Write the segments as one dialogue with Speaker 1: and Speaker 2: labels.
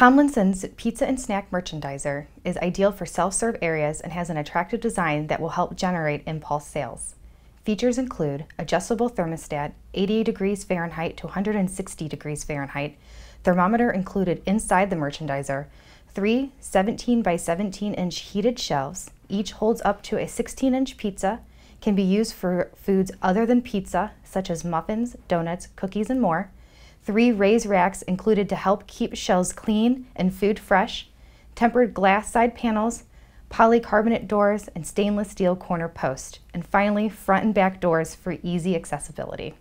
Speaker 1: Tomlinson's Pizza and Snack Merchandiser is ideal for self-serve areas and has an attractive design that will help generate impulse sales. Features include adjustable thermostat, 80 degrees Fahrenheit to 160 degrees Fahrenheit, thermometer included inside the merchandiser, three 17 by 17 inch heated shelves, each holds up to a 16 inch pizza, can be used for foods other than pizza, such as muffins, donuts, cookies, and more, three raised racks included to help keep shelves clean and food fresh, tempered glass side panels, polycarbonate doors, and stainless steel corner post, and finally front and back doors for easy accessibility.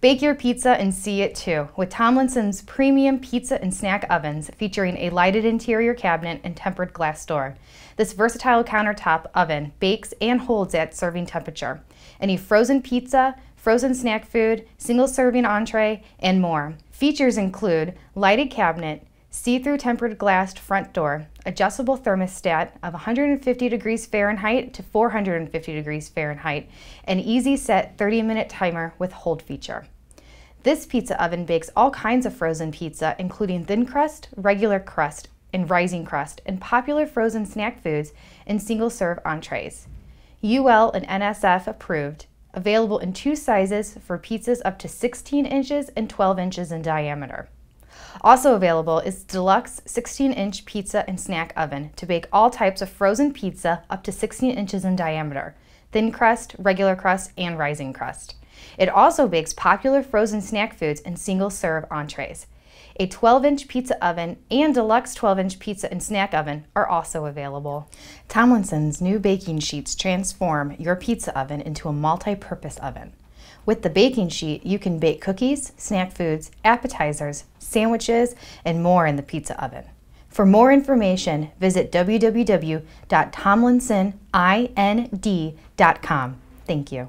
Speaker 1: Bake your pizza and see it too with Tomlinson's premium pizza and snack ovens featuring a lighted interior cabinet and tempered glass door. This versatile countertop oven bakes and holds at serving temperature. Any frozen pizza, frozen snack food, single serving entree, and more. Features include lighted cabinet, see through tempered glass front door, adjustable thermostat of 150 degrees Fahrenheit to 450 degrees Fahrenheit, an easy set 30 minute timer with hold feature. This pizza oven bakes all kinds of frozen pizza, including thin crust, regular crust, and rising crust, and popular frozen snack foods and single serve entrees. UL and NSF approved, available in two sizes for pizzas up to 16 inches and 12 inches in diameter. Also available is deluxe 16-inch pizza and snack oven to bake all types of frozen pizza up to 16 inches in diameter, thin crust, regular crust, and rising crust. It also bakes popular frozen snack foods in single-serve entrees a 12 inch pizza oven, and deluxe 12 inch pizza and snack oven are also available. Tomlinson's new baking sheets transform your pizza oven into a multi purpose oven. With the baking sheet, you can bake cookies, snack foods, appetizers, sandwiches, and more in the pizza oven. For more information, visit www.tomlinson.ind.com. Thank you.